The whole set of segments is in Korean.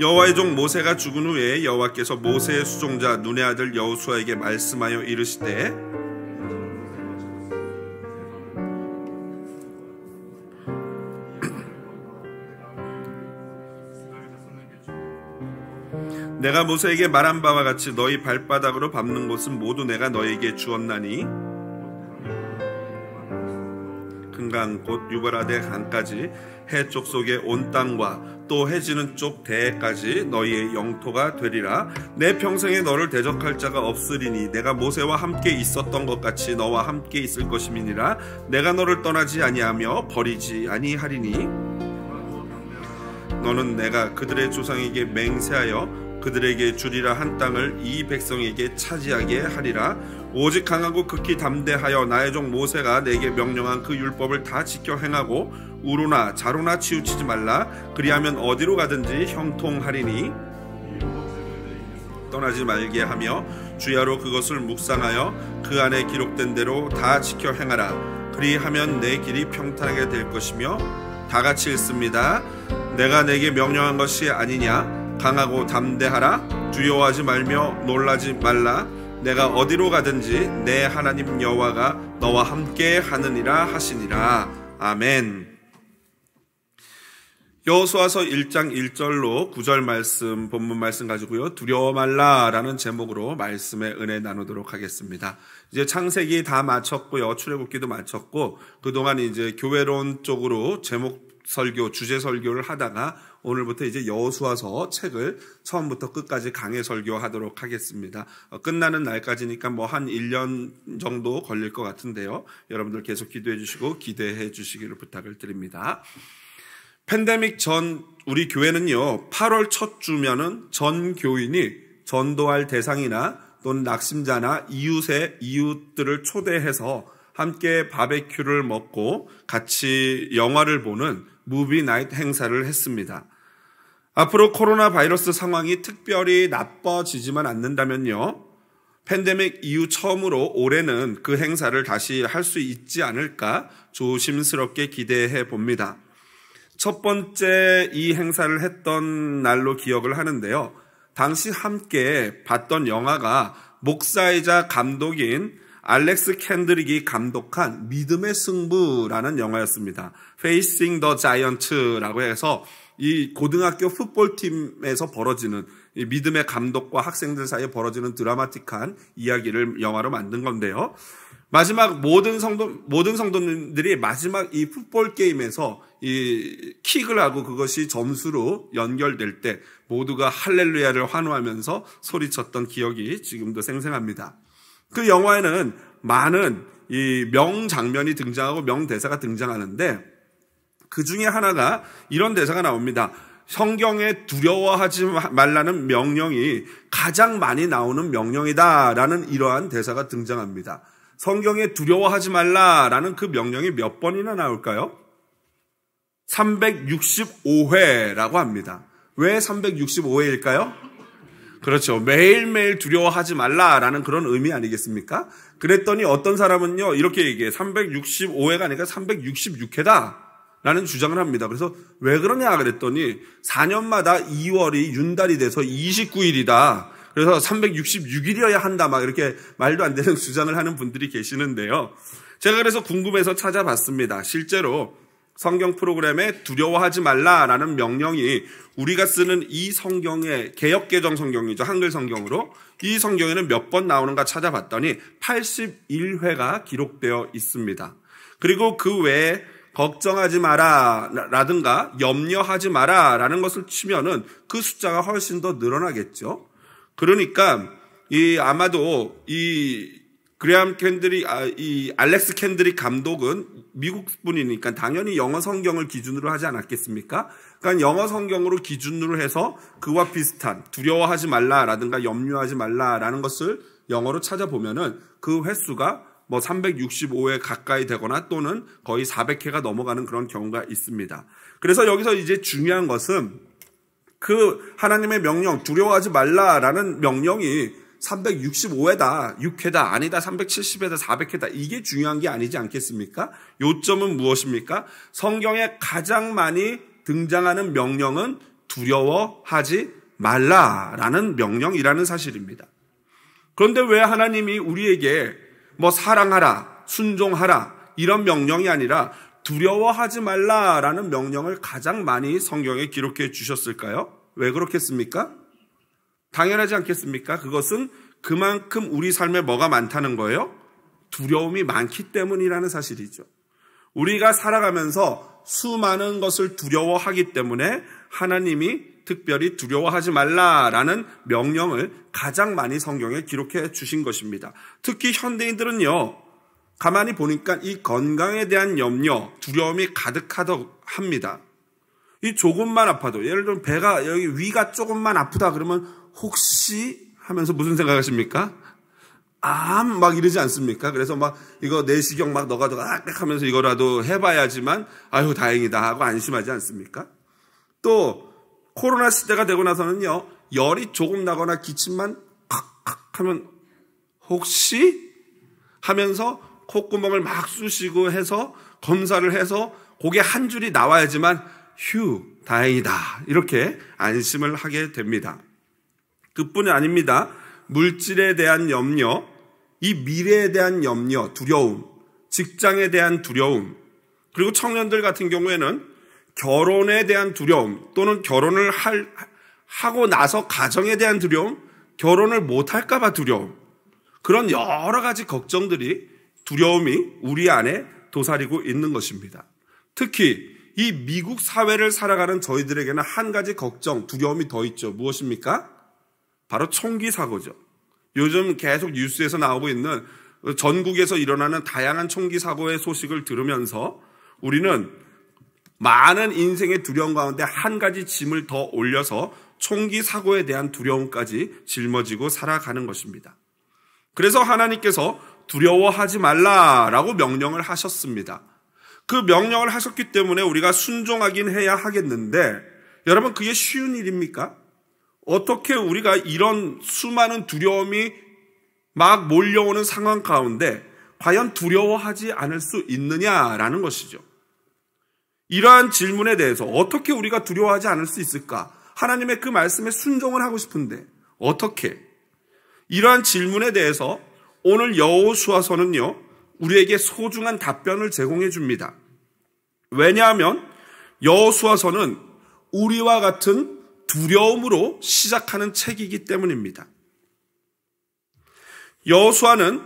여호와의 종 모세가 죽은 후에 여호와께서 모세의 수종자 눈의 아들 여호수아에게 말씀하여 이르시되 내가 모세에게 말한 바와 같이 너희 발바닥으로 밟는 곳은 모두 내가 너에게 주었나니 한강 곧 유바라데 강까지 해쪽 속의 온 땅과 또 해지는 쪽 대해까지 너희의 영토가 되리라 내 평생에 너를 대적할 자가 없으리니 내가 모세와 함께 있었던 것 같이 너와 함께 있을 것임이니라 내가 너를 떠나지 아니하며 버리지 아니하리니 너는 내가 그들의 조상에게 맹세하여 그들에게 주리라 한 땅을 이 백성에게 차지하게 하리라 오직 강하고 극히 담대하여 나의 종 모세가 내게 명령한 그 율법을 다 지켜 행하고 우로나 자로나 치우치지 말라 그리하면 어디로 가든지 형통하리니 떠나지 말게 하며 주야로 그것을 묵상하여 그 안에 기록된 대로 다 지켜 행하라 그리하면 내 길이 평탄하게 될 것이며 다 같이 읽습니다 내가 내게 명령한 것이 아니냐 강하고 담대하라 두려워하지 말며 놀라지 말라 내가 어디로 가든지 내 하나님 여호와가 너와 함께 하느니라 하시니라. 아멘. 여호수아서 1장 1절로 9절 말씀 본문 말씀 가지고요. 두려워 말라라는 제목으로 말씀의 은혜 나누도록 하겠습니다. 이제 창세기 다 마쳤고요. 출애굽기도 마쳤고 그동안 이제 교회론 쪽으로 제목 설교, 주제 설교를 하다가 오늘부터 이제 여수와서 책을 처음부터 끝까지 강해 설교하도록 하겠습니다. 어, 끝나는 날까지니까 뭐 한 1년 정도 걸릴 것 같은데요. 여러분들 계속 기도해 주시고 기대해 주시기를 부탁을 드립니다. 팬데믹 전 우리 교회는요. 8월 첫 주면은 전 교인이 전도할 대상이나 또는 낙심자나 이웃의 이웃들을 초대해서 함께 바베큐를 먹고 같이 영화를 보는 무비나이트 행사를 했습니다. 앞으로 코로나 바이러스 상황이 특별히 나빠지지만 않는다면요. 팬데믹 이후 처음으로 올해는 그 행사를 다시 할 수 있지 않을까 조심스럽게 기대해 봅니다. 첫 번째 이 행사를 했던 날로 기억을 하는데요. 당시 함께 봤던 영화가 목사이자 감독인 알렉스 캔드릭이 감독한 믿음의 승부라는 영화였습니다. Facing the Giant라고 해서 이 고등학교 풋볼팀에서 벌어지는 믿음의 감독과 학생들 사이에 벌어지는 드라마틱한 이야기를 영화로 만든 건데요. 마지막 모든 성도 모든 성도님들이 마지막 이 풋볼 게임에서 이 킥을 하고 그것이 점수로 연결될 때 모두가 할렐루야를 환호하면서 소리쳤던 기억이 지금도 생생합니다. 그 영화에는 많은 이 명장면이 등장하고 명대사가 등장하는데 그 중에 하나가 이런 대사가 나옵니다. 성경에 두려워하지 말라는 명령이 가장 많이 나오는 명령이다라는 이러한 대사가 등장합니다. 성경에 두려워하지 말라라는 그 명령이 몇 번이나 나올까요? 365회라고 합니다. 왜 365회일까요? 그렇죠. 매일매일 두려워하지 말라라는 그런 의미 아니겠습니까? 그랬더니 어떤 사람은요, 이렇게 얘기해. 365회가 아니라 366회다. 라는 주장을 합니다. 그래서 왜 그러냐 그랬더니 4년마다 2월이 윤달이 돼서 29일이다. 그래서 366일이어야 한다. 막 이렇게 말도 안 되는 주장을 하는 분들이 계시는데요. 제가 그래서 궁금해서 찾아봤습니다. 실제로 성경 프로그램에 두려워하지 말라라는 명령이 우리가 쓰는 이 성경의 개혁개정 성경이죠. 한글 성경으로. 이 성경에는 몇 번 나오는가 찾아봤더니 81회가 기록되어 있습니다. 그리고 그 외에 걱정하지 마라 라든가 염려하지 마라 라는 것을 치면은 그 숫자가 훨씬 더 늘어나겠죠. 그러니까 이 아마도 이 그레암 캔들이 아, 이 알렉스 캔들이 감독은 미국 분이니까 당연히 영어 성경을 기준으로 하지 않았겠습니까? 그러니까 영어 성경으로 기준으로 해서 그와 비슷한 두려워하지 말라라든가 염려하지 말라라는 것을 영어로 찾아보면은 그 횟수가 뭐 365회 가까이 되거나 또는 거의 400회가 넘어가는 그런 경우가 있습니다. 그래서 여기서 이제 중요한 것은 그 하나님의 명령 두려워하지 말라라는 명령이 365회다, 6회다, 아니다, 370회다, 400회다. 이게 중요한 게 아니지 않겠습니까? 요점은 무엇입니까? 성경에 가장 많이 등장하는 명령은 두려워하지 말라라는 명령이라는 사실입니다. 그런데 왜 하나님이 우리에게 뭐 사랑하라, 순종하라 이런 명령이 아니라 두려워하지 말라라는 명령을 가장 많이 성경에 기록해 주셨을까요? 왜 그렇겠습니까? 당연하지 않겠습니까? 그것은 그만큼 우리 삶에 뭐가 많다는 거예요? 두려움이 많기 때문이라는 사실이죠. 우리가 살아가면서 수많은 것을 두려워하기 때문에 하나님이 특별히 두려워하지 말라라는 명령을 가장 많이 성경에 기록해 주신 것입니다. 특히 현대인들은요, 가만히 보니까 이 건강에 대한 염려, 두려움이 가득하다 고 합니다. 이 조금만 아파도, 예를 들면 배가, 여기 위가 조금만 아프다 그러면 혹시 하면서 무슨 생각하십니까? 암, 막 이러지 않습니까? 그래서 막 이거 내시경 막 너가 너가 하면서 이거라도 해봐야지만 아유, 다행이다 하고 안심하지 않습니까? 또 코로나 시대가 되고 나서는요, 열이 조금 나거나 기침만 칵칵 하면 혹시 하면서 콧구멍을 막 쑤시고 해서 검사를 해서 고개 한 줄이 나와야지만 휴, 다행이다. 이렇게 안심을 하게 됩니다. 그뿐이 아닙니다. 물질에 대한 염려, 이 미래에 대한 염려, 두려움, 직장에 대한 두려움, 그리고 청년들 같은 경우에는 결혼에 대한 두려움 또는 결혼을 할, 하고 나서 가정에 대한 두려움, 결혼을 못할까봐 두려움, 그런 여러 가지 걱정들이 두려움이 우리 안에 도사리고 있는 것입니다. 특히 이 미국 사회를 살아가는 저희들에게는 한 가지 걱정, 두려움이 더 있죠. 무엇입니까? 바로 총기 사고죠. 요즘 계속 뉴스에서 나오고 있는 전국에서 일어나는 다양한 총기 사고의 소식을 들으면서 우리는 많은 인생의 두려움 가운데 한 가지 짐을 더 올려서 총기 사고에 대한 두려움까지 짊어지고 살아가는 것입니다. 그래서 하나님께서 두려워하지 말라라고 명령을 하셨습니다. 그 명령을 하셨기 때문에 우리가 순종하긴 해야 하겠는데 여러분 그게 쉬운 일입니까? 어떻게 우리가 이런 수많은 두려움이 막 몰려오는 상황 가운데 과연 두려워하지 않을 수 있느냐라는 것이죠. 이러한 질문에 대해서 어떻게 우리가 두려워하지 않을 수 있을까? 하나님의 그 말씀에 순종을 하고 싶은데 어떻게? 이러한 질문에 대해서 오늘 여호수아서는요 우리에게 소중한 답변을 제공해 줍니다. 왜냐하면 여호수아서는 우리와 같은 두려움으로 시작하는 책이기 때문입니다. 여호수아는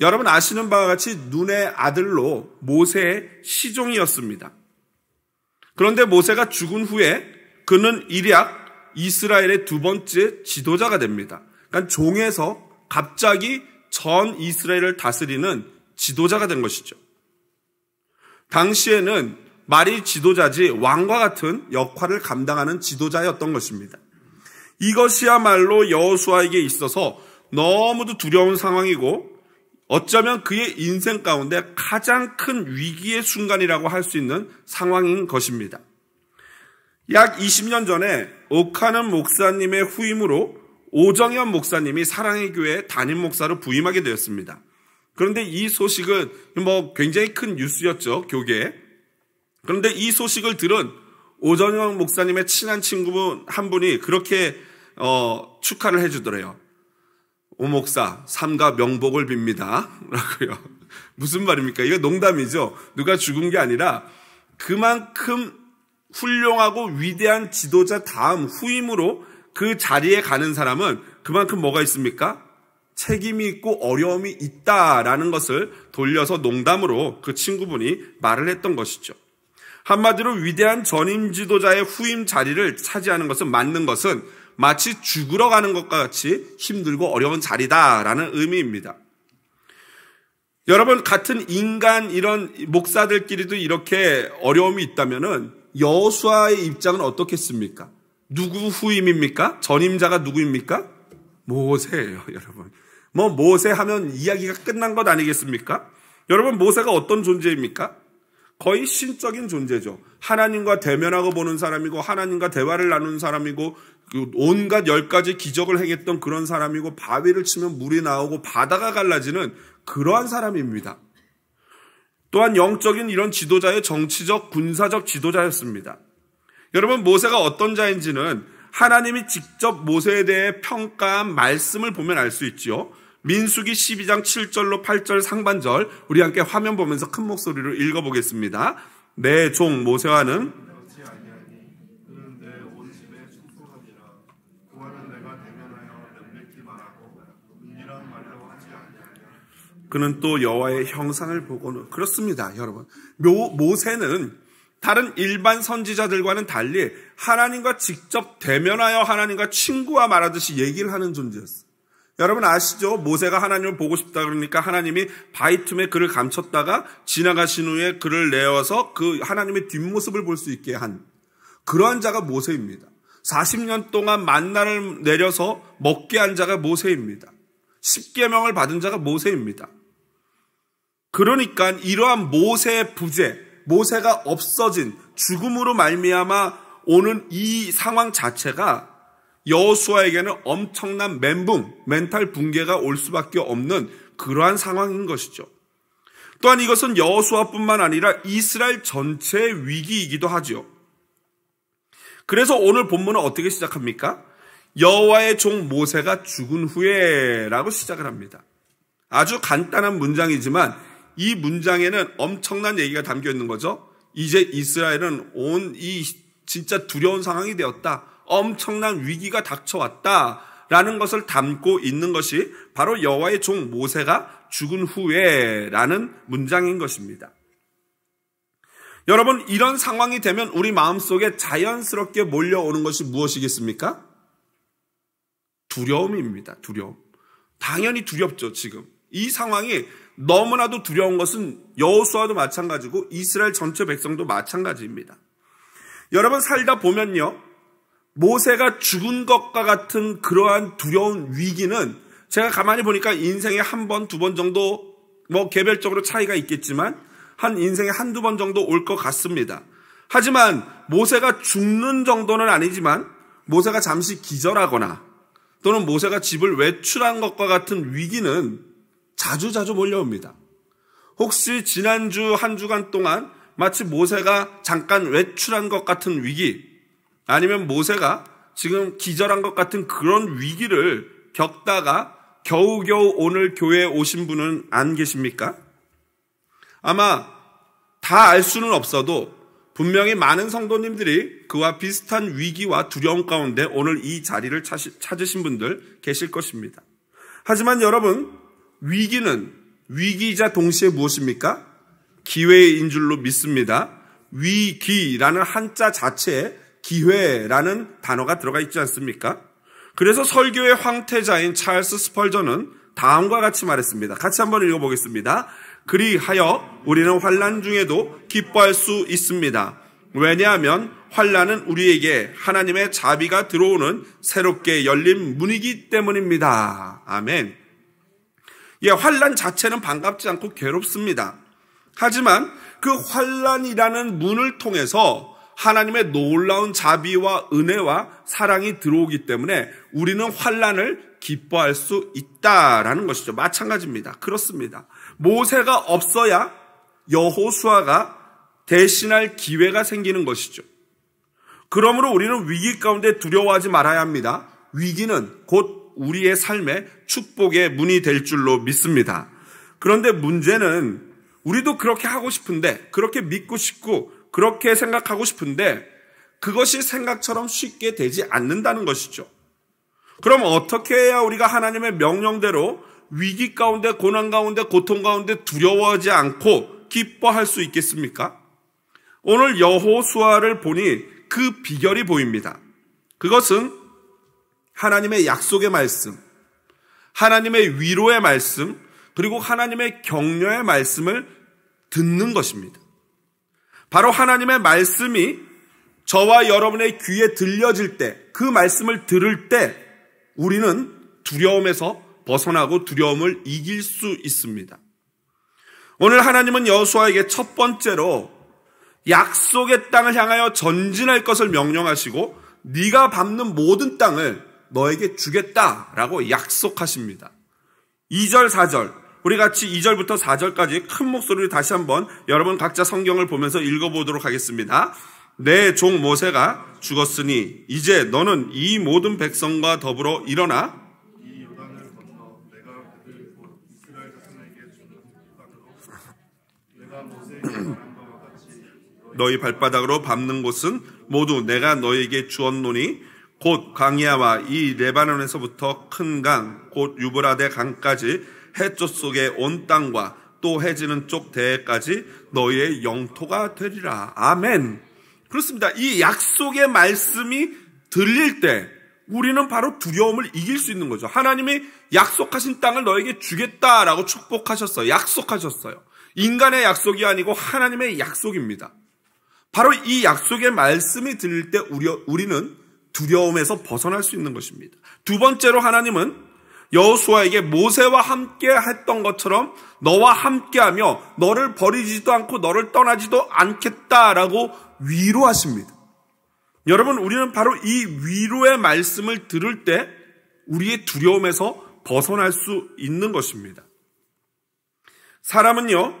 여러분 아시는 바와 같이 눈의 아들로 모세의 시종이었습니다. 그런데 모세가 죽은 후에 그는 일약 이스라엘의 두 번째 지도자가 됩니다. 그러니까 종에서 갑자기 전 이스라엘을 다스리는 지도자가 된 것이죠. 당시에는 말이 지도자지 왕과 같은 역할을 감당하는 지도자였던 것입니다. 이것이야말로 여호수아에게 있어서 너무도 두려운 상황이고 어쩌면 그의 인생 가운데 가장 큰 위기의 순간이라고 할 수 있는 상황인 것입니다. 약 20년 전에 오카는 목사님의 후임으로 오정현 목사님이 사랑의 교회 담임 목사로 부임하게 되었습니다. 그런데 이 소식은 뭐 굉장히 큰 뉴스였죠, 교계에. 그런데 이 소식을 들은 오정현 목사님의 친한 친구분 한 분이 그렇게 어, 축하를 해주더래요. 오목사 삼가 명복을 빕니다. 라고요. 무슨 말입니까? 이거 농담이죠. 누가 죽은 게 아니라 그만큼 훌륭하고 위대한 지도자 다음 후임으로 그 자리에 가는 사람은 그만큼 뭐가 있습니까? 책임이 있고 어려움이 있다라는 것을 돌려서 농담으로 그 친구분이 말을 했던 것이죠. 한마디로 위대한 전임 지도자의 후임 자리를 차지하는 것은 맞는 것은 마치 죽으러 가는 것과 같이 힘들고 어려운 자리다라는 의미입니다. 여러분 같은 인간 이런 목사들끼리도 이렇게 어려움이 있다면은 여수아의 입장은 어떻겠습니까? 누구 후임입니까? 전임자가 누구입니까? 모세예요, 여러분. 뭐 모세 하면 이야기가 끝난 것 아니겠습니까? 여러분 모세가 어떤 존재입니까? 거의 신적인 존재죠. 하나님과 대면하고 보는 사람이고 하나님과 대화를 나누는 사람이고 그 온갖 열 가지 기적을 행했던 그런 사람이고 바위를 치면 물이 나오고 바다가 갈라지는 그러한 사람입니다. 또한 영적인 이런 지도자의 정치적 군사적 지도자였습니다. 여러분 모세가 어떤 자인지는 하나님이 직접 모세에 대해 평가한 말씀을 보면 알 수 있지요. 민수기 12장 7절로 8절 상반절 우리 함께 화면 보면서 큰 목소리로 읽어보겠습니다. 내 종 모세와는 그는 또 여호와의 형상을 보고는 그렇습니다, 여러분. 묘, 모세는 다른 일반 선지자들과는 달리 하나님과 직접 대면하여 하나님과 친구와 말하듯이 얘기를 하는 존재였어요. 여러분 아시죠? 모세가 하나님을 보고 싶다 그러니까 하나님이 바위틈에 그를 감췄다가 지나가신 후에 그를 내어서 그 하나님의 뒷모습을 볼 수 있게 한 그러한 자가 모세입니다. 40년 동안 만나를 내려서 먹게 한 자가 모세입니다. 10계명을 받은 자가 모세입니다. 그러니까 이러한 모세의 부재, 모세가 없어진 죽음으로 말미암아 오는 이 상황 자체가 여호수아에게는 엄청난 멘붕, 멘탈 붕괴가 올 수밖에 없는 그러한 상황인 것이죠. 또한 이것은 여호수아뿐만 아니라 이스라엘 전체의 위기이기도 하지요. 그래서 오늘 본문은 어떻게 시작합니까? 여호와의 종 모세가 죽은 후에라고 시작을 합니다. 아주 간단한 문장이지만 이 문장에는 엄청난 얘기가 담겨 있는 거죠. 이제 이스라엘은 온 이 진짜 두려운 상황이 되었다. 엄청난 위기가 닥쳐왔다라는 것을 담고 있는 것이 바로 여호와의 종 모세가 죽은 후에라는 문장인 것입니다. 여러분 이런 상황이 되면 우리 마음속에 자연스럽게 몰려오는 것이 무엇이겠습니까? 두려움입니다. 두려움. 당연히 두렵죠, 지금. 이 상황이 너무나도 두려운 것은 여호수아도 마찬가지고 이스라엘 전체 백성도 마찬가지입니다. 여러분 살다 보면요. 모세가 죽은 것과 같은 그러한 두려운 위기는 제가 가만히 보니까 인생에 한 번, 두 번 정도 뭐 개별적으로 차이가 있겠지만 한 인생에 한두 번 정도 올 것 같습니다. 하지만 모세가 죽는 정도는 아니지만 모세가 잠시 기절하거나 또는 모세가 집을 외출한 것과 같은 위기는 자주자주 자주 몰려옵니다. 혹시 지난주 한 주간 동안 마치 모세가 잠깐 외출한 것 같은 위기, 아니면 모세가 지금 기절한 것 같은 그런 위기를 겪다가 겨우겨우 오늘 교회에 오신 분은 안 계십니까? 아마 다 알 수는 없어도 분명히 많은 성도님들이 그와 비슷한 위기와 두려움 가운데 오늘 이 자리를 찾으신 분들 계실 것입니다. 하지만 여러분, 위기는 위기이자 동시에 무엇입니까? 기회인 줄로 믿습니다. 위기라는 한자 자체에 기회라는 단어가 들어가 있지 않습니까? 그래서 설교의 황태자인 찰스 스펄전은 다음과 같이 말했습니다. 같이 한번 읽어보겠습니다. 그리하여 우리는 환란 중에도 기뻐할 수 있습니다. 왜냐하면 환란은 우리에게 하나님의 자비가 들어오는 새롭게 열린 문이기 때문입니다. 아멘. 예, 환란 자체는 반갑지 않고 괴롭습니다. 하지만 그 환란이라는 문을 통해서 하나님의 놀라운 자비와 은혜와 사랑이 들어오기 때문에 우리는 환란을 기뻐할 수 있다라는 것이죠. 마찬가지입니다. 그렇습니다. 모세가 없어야 여호수아가 대신할 기회가 생기는 것이죠. 그러므로 우리는 위기 가운데 두려워하지 말아야 합니다. 위기는 곧 우리의 삶의 축복의 문이 될 줄로 믿습니다. 그런데 문제는 우리도 그렇게 하고 싶은데, 그렇게 믿고 싶고, 그렇게 생각하고 싶은데 그것이 생각처럼 쉽게 되지 않는다는 것이죠. 그럼 어떻게 해야 우리가 하나님의 명령대로 위기 가운데, 고난 가운데, 고통 가운데 두려워하지 않고 기뻐할 수 있겠습니까? 오늘 여호수아를 보니 그 비결이 보입니다. 그것은 하나님의 약속의 말씀, 하나님의 위로의 말씀, 그리고 하나님의 격려의 말씀을 듣는 것입니다. 바로 하나님의 말씀이 저와 여러분의 귀에 들려질 때, 그 말씀을 들을 때 우리는 두려움에서 벗어나고 두려움을 이길 수 있습니다. 오늘 하나님은 여수아에게 첫 번째로 약속의 땅을 향하여 전진할 것을 명령하시고 네가 밟는 모든 땅을 너에게 주겠다라고 약속하십니다. 2절 4절 우리 같이 2절부터 4절까지 큰 목소리로 다시 한번 여러분 각자 성경을 보면서 읽어보도록 하겠습니다. 내 종 모세가 죽었으니 이제 너는 이 모든 백성과 더불어 일어나 너희 발바닥으로 밟는 곳은 모두 내가 너에게 주었노니 곧 광야와 이 레바논에서부터 큰 강, 곧 유브라데 강까지 해쪽 속의온 땅과 또 해지는 쪽 대까지 너희의 영토가 되리라. 아멘. 그렇습니다. 이 약속의 말씀이 들릴 때 우리는 바로 두려움을 이길 수 있는 거죠. 하나님이 약속하신 땅을 너에게 주겠다라고 축복하셨어요. 약속하셨어요. 인간의 약속이 아니고 하나님의 약속입니다. 바로 이 약속의 말씀이 들릴 때 우리는 두려움에서 벗어날 수 있는 것입니다. 두 번째로 하나님은 여호수아에게 모세와 함께 했던 것처럼 너와 함께하며 너를 버리지도 않고 너를 떠나지도 않겠다라고 위로하십니다. 여러분 우리는 바로 이 위로의 말씀을 들을 때 우리의 두려움에서 벗어날 수 있는 것입니다. 사람은요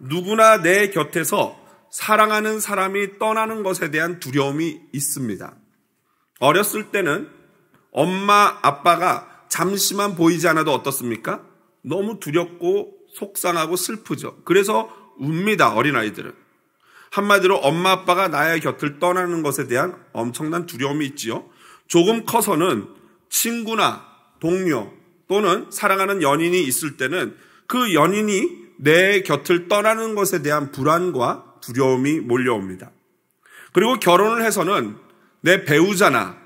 누구나 내 곁에서 사랑하는 사람이 떠나는 것에 대한 두려움이 있습니다. 어렸을 때는 엄마 아빠가 잠시만 보이지 않아도 어떻습니까? 너무 두렵고 속상하고 슬프죠. 그래서 웁니다, 어린아이들은. 한마디로 엄마 아빠가 나의 곁을 떠나는 것에 대한 엄청난 두려움이 있지요. 조금 커서는 친구나 동료 또는 사랑하는 연인이 있을 때는 그 연인이 내 곁을 떠나는 것에 대한 불안과 두려움이 몰려옵니다. 그리고 결혼을 해서는 내 배우자나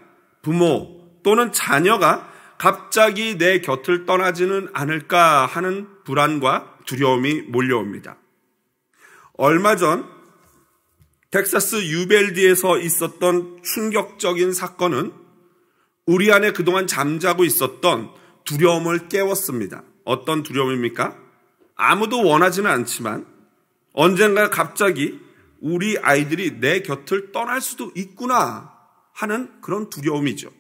부모 또는 자녀가 갑자기 내 곁을 떠나지는 않을까 하는 불안과 두려움이 몰려옵니다. 얼마 전 텍사스 유벨디에서 있었던 충격적인 사건은 우리 안에 그동안 잠자고 있었던 두려움을 깨웠습니다. 어떤 두려움입니까? 아무도 원하지는 않지만 언젠가 갑자기 우리 아이들이 내 곁을 떠날 수도 있구나 하는 그런 두려움이죠.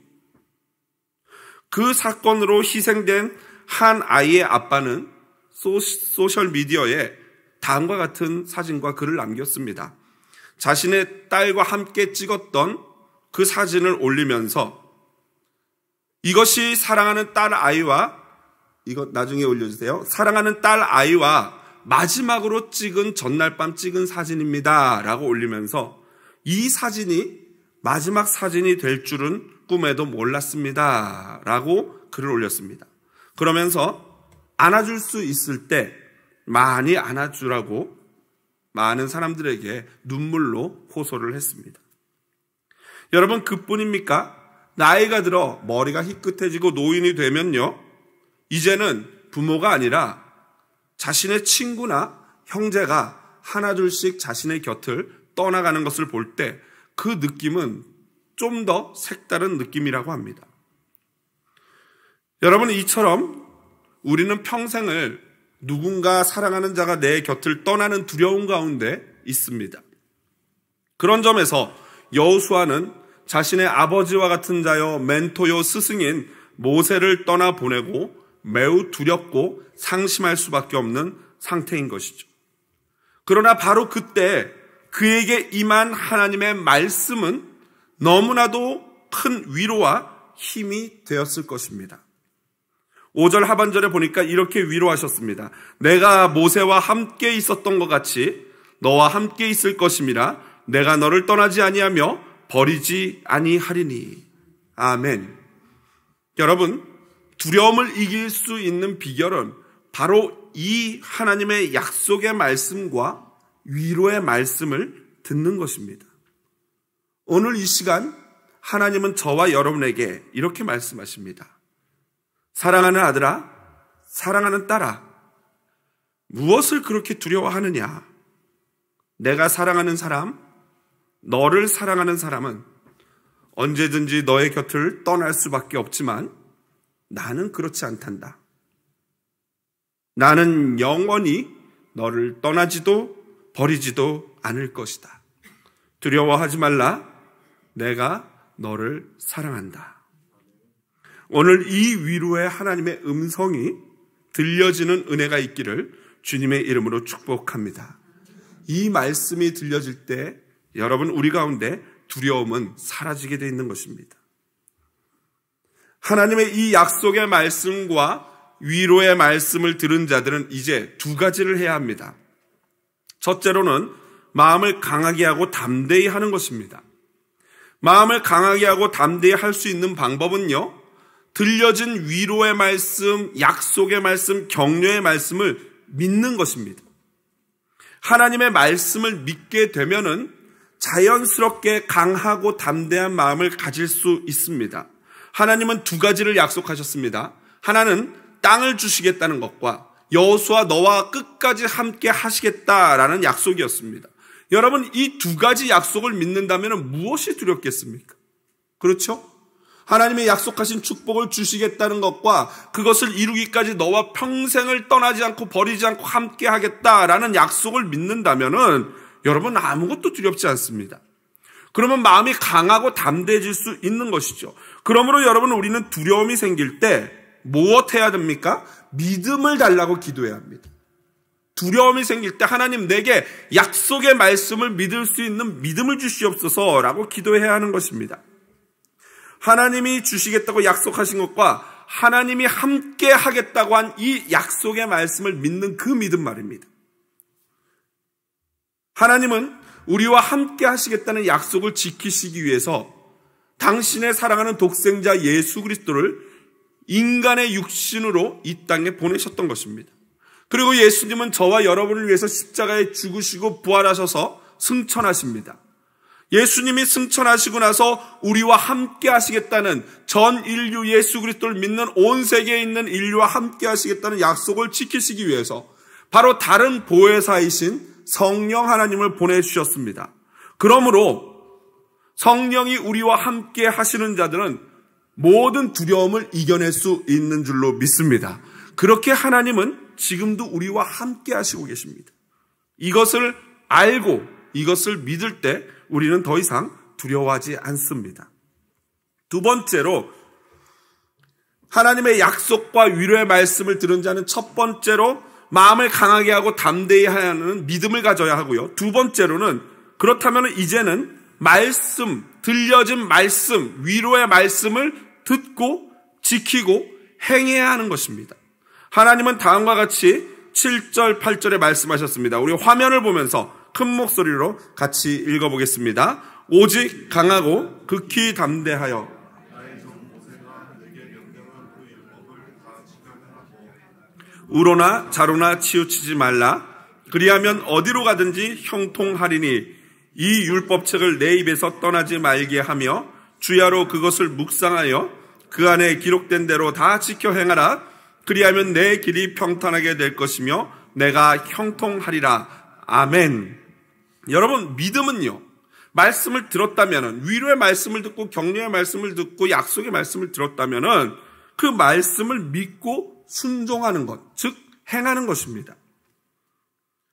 그 사건으로 희생된 한 아이의 아빠는 소셜미디어에 다음과 같은 사진과 글을 남겼습니다. 자신의 딸과 함께 찍었던 그 사진을 올리면서 이것이 사랑하는 딸 아이와 이거 나중에 올려주세요. 사랑하는 딸 아이와 마지막으로 찍은 전날 밤 찍은 사진입니다. 라고 올리면서 이 사진이 마지막 사진이 될 줄은 꿈에도 몰랐습니다. 라고 글을 올렸습니다. 그러면서 안아줄 수 있을 때 많이 안아주라고 많은 사람들에게 눈물로 호소를 했습니다. 여러분, 그뿐입니까? 나이가 들어 머리가 희끗해지고 노인이 되면요. 이제는 부모가 아니라 자신의 친구나 형제가 하나둘씩 자신의 곁을 떠나가는 것을 볼 때 그 느낌은 좀더 색다른 느낌이라고 합니다. 여러분, 이처럼 우리는 평생을 누군가 사랑하는 자가 내 곁을 떠나는 두려움 가운데 있습니다. 그런 점에서 여우수아는 자신의 아버지와 같은 자여 멘토요 스승인 모세를 떠나 보내고 매우 두렵고 상심할 수밖에 없는 상태인 것이죠. 그러나 바로 그때 그에게 임한 하나님의 말씀은 너무나도 큰 위로와 힘이 되었을 것입니다. 5절 하반절에 보니까 이렇게 위로하셨습니다. 내가 모세와 함께 있었던 것 같이 너와 함께 있을 것입니다 내가 너를 떠나지 아니하며 버리지 아니하리니. 아멘. 여러분, 두려움을 이길 수 있는 비결은 바로 이 하나님의 약속의 말씀과 위로의 말씀을 듣는 것입니다. 오늘 이 시간 하나님은 저와 여러분에게 이렇게 말씀하십니다. 사랑하는 아들아, 사랑하는 딸아, 무엇을 그렇게 두려워하느냐? 내가 사랑하는 사람, 너를 사랑하는 사람은 언제든지 너의 곁을 떠날 수밖에 없지만 나는 그렇지 않단다. 나는 영원히 너를 떠나지도 버리지도 않을 것이다. 두려워하지 말라. 내가 너를 사랑한다. 오늘 이 위로의 하나님의 음성이 들려지는 은혜가 있기를 주님의 이름으로 축복합니다. 이 말씀이 들려질 때 여러분 우리 가운데 두려움은 사라지게 되어 있는 것입니다. 하나님의 이 약속의 말씀과 위로의 말씀을 들은 자들은 이제 두 가지를 해야 합니다. 첫째로는 마음을 강하게 하고 담대히 하는 것입니다. 마음을 강하게 하고 담대히 할 수 있는 방법은요. 들려진 위로의 말씀, 약속의 말씀, 격려의 말씀을 믿는 것입니다. 하나님의 말씀을 믿게 되면은 자연스럽게 강하고 담대한 마음을 가질 수 있습니다. 하나님은 두 가지를 약속하셨습니다. 하나는 땅을 주시겠다는 것과 여호수아 너와 끝까지 함께 하시겠다라는 약속이었습니다. 여러분 이 두 가지 약속을 믿는다면 무엇이 두렵겠습니까? 그렇죠? 하나님의 약속하신 축복을 주시겠다는 것과 그것을 이루기까지 너와 평생을 떠나지 않고 버리지 않고 함께 하겠다라는 약속을 믿는다면 여러분 아무것도 두렵지 않습니다. 그러면 마음이 강하고 담대해질 수 있는 것이죠. 그러므로 여러분 우리는 두려움이 생길 때 무엇해야 됩니까? 믿음을 달라고 기도해야 합니다. 두려움이 생길 때 하나님 내게 약속의 말씀을 믿을 수 있는 믿음을 주시옵소서 라고 기도해야 하는 것입니다. 하나님이 주시겠다고 약속하신 것과 하나님이 함께 하겠다고 한 이 약속의 말씀을 믿는 그 믿음 말입니다. 하나님은 우리와 함께 하시겠다는 약속을 지키시기 위해서 당신의 사랑하는 독생자 예수 그리스도를 인간의 육신으로 이 땅에 보내셨던 것입니다. 그리고 예수님은 저와 여러분을 위해서 십자가에 죽으시고 부활하셔서 승천하십니다. 예수님이 승천하시고 나서 우리와 함께 하시겠다는 전 인류 예수 그리스도를 믿는 온 세계에 있는 인류와 함께 하시겠다는 약속을 지키시기 위해서 바로 다른 보혜사이신 성령 하나님을 보내주셨습니다. 그러므로 성령이 우리와 함께 하시는 자들은 모든 두려움을 이겨낼 수 있는 줄로 믿습니다. 그렇게 하나님은 지금도 우리와 함께 하시고 계십니다. 이것을 알고 이것을 믿을 때 우리는 더 이상 두려워하지 않습니다. 두 번째로 하나님의 약속과 위로의 말씀을 들은 자는 첫 번째로 마음을 강하게 하고 담대히 하는 믿음을 가져야 하고요. 두 번째로는 그렇다면 이제는 말씀, 들려진 말씀, 위로의 말씀을 듣고 지키고 행해야 하는 것입니다. 하나님은 다음과 같이 7절, 8절에 말씀하셨습니다. 우리 화면을 보면서 큰 목소리로 같이 읽어보겠습니다. 오직 강하고 극히 담대하여 우로나 자로나 치우치지 말라. 그리하면 어디로 가든지 형통하리니 이 율법책을 내 입에서 떠나지 말게 하며 주야로 그것을 묵상하여 그 안에 기록된 대로 다 지켜 행하라. 그리하면 내 길이 평탄하게 될 것이며 내가 형통하리라. 아멘. 여러분, 믿음은요. 말씀을 들었다면 위로의 말씀을 듣고 격려의 말씀을 듣고 약속의 말씀을 들었다면그 말씀을 믿고 순종하는 것, 즉 행하는 것입니다.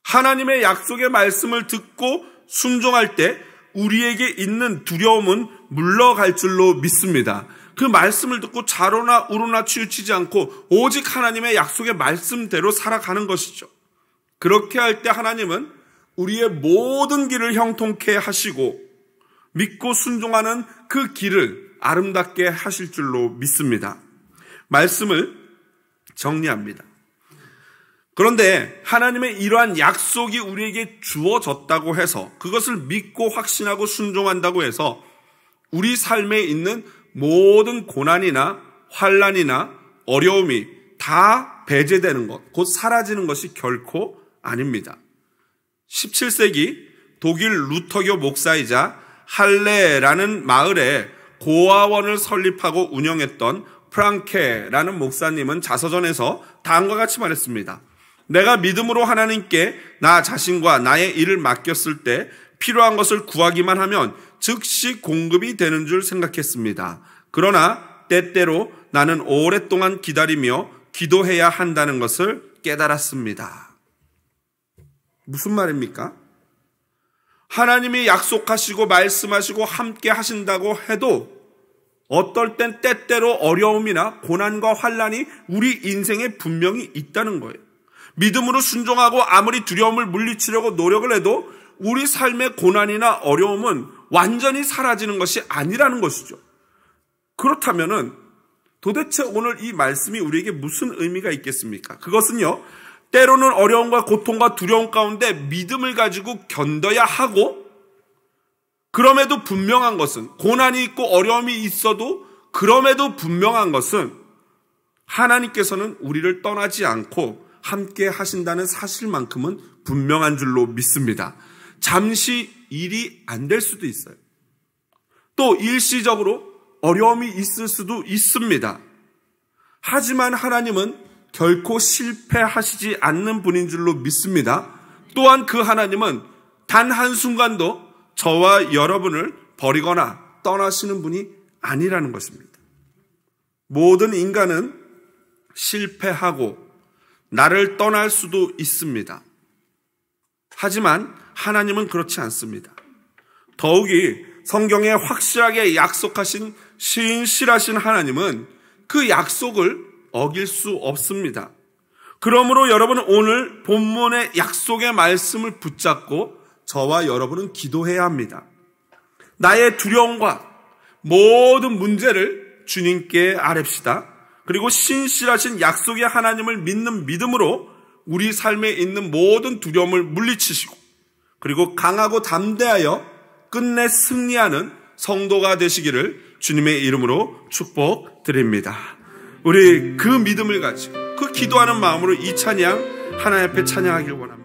하나님의 약속의 말씀을 듣고 순종할 때 우리에게 있는 두려움은 물러갈 줄로 믿습니다. 그 말씀을 듣고 자로나 우로나 치우치지 않고 오직 하나님의 약속의 말씀대로 살아가는 것이죠. 그렇게 할 때 하나님은 우리의 모든 길을 형통케 하시고 믿고 순종하는 그 길을 아름답게 하실 줄로 믿습니다. 말씀을 정리합니다. 그런데 하나님의 이러한 약속이 우리에게 주어졌다고 해서 그것을 믿고 확신하고 순종한다고 해서 우리 삶에 있는 모든 고난이나 환란이나 어려움이 다 배제되는 것, 곧 사라지는 것이 결코 아닙니다. 17세기 독일 루터교 목사이자 할레라는 마을에 고아원을 설립하고 운영했던 프랑케라는 목사님은 자서전에서 다음과 같이 말했습니다. 내가 믿음으로 하나님께 나 자신과 나의 일을 맡겼을 때 필요한 것을 구하기만 하면 즉시 공급이 되는 줄 생각했습니다. 그러나 때때로 나는 오랫동안 기다리며 기도해야 한다는 것을 깨달았습니다. 무슨 말입니까? 하나님이 약속하시고 말씀하시고 함께 하신다고 해도 어떨 땐 때때로 어려움이나 고난과 환란이 우리 인생에 분명히 있다는 거예요. 믿음으로 순종하고 아무리 두려움을 물리치려고 노력을 해도 우리 삶의 고난이나 어려움은 완전히 사라지는 것이 아니라는 것이죠. 그렇다면은 도대체 오늘 이 말씀이 우리에게 무슨 의미가 있겠습니까? 그것은요, 때로는 어려움과 고통과 두려움 가운데 믿음을 가지고 견뎌야 하고, 그럼에도 분명한 것은, 고난이 있고 어려움이 있어도, 그럼에도 분명한 것은, 하나님께서는 우리를 떠나지 않고 함께 하신다는 사실만큼은 분명한 줄로 믿습니다. 잠시 일이 안 될 수도 있어요. 또 일시적으로 어려움이 있을 수도 있습니다. 하지만 하나님은 결코 실패하시지 않는 분인 줄로 믿습니다. 또한 그 하나님은 단 한순간도 저와 여러분을 버리거나 떠나시는 분이 아니라는 것입니다. 모든 인간은 실패하고 나를 떠날 수도 있습니다. 하지만 하나님은 그렇지 않습니다. 더욱이 성경에 확실하게 약속하신 신실하신 하나님은 그 약속을 어길 수 없습니다. 그러므로 여러분은 오늘 본문의 약속의 말씀을 붙잡고 저와 여러분은 기도해야 합니다. 나의 두려움과 모든 문제를 주님께 아랩시다. 그리고 신실하신 약속의 하나님을 믿는 믿음으로 우리 삶에 있는 모든 두려움을 물리치시고 그리고 강하고 담대하여 끝내 승리하는 성도가 되시기를 주님의 이름으로 축복드립니다. 우리 그 믿음을 가지고 그 기도하는 마음으로 이 찬양 하나님 앞에 찬양하길 원합니다.